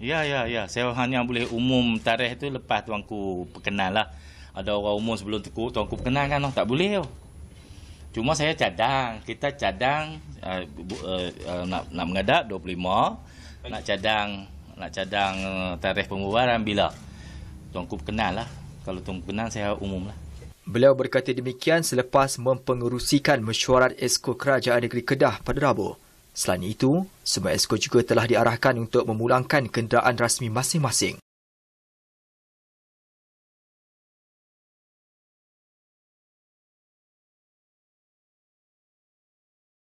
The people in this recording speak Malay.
Ya, ya, ya. Saya hanya boleh umum tarikh tu lepas tuanku perkenal lah. Ada orang umum sebelum tuanku, tuanku perkenal kan? Lah. Tak boleh tau. Cuma saya cadang. Kita cadang uh, uh, uh, nak, nak mengadap 25. Nak cadang nak cadang tarikh pembubaran bila? Tuanku perkenal lah. Kalau tuanku perkenal, saya umum lah. Beliau berkata demikian selepas mempengerusikan mesyuarat Esko Kerajaan Negeri Kedah pada Rabu. Selain itu, semua esko juga telah diarahkan untuk memulangkan kenderaan rasmi masing-masing.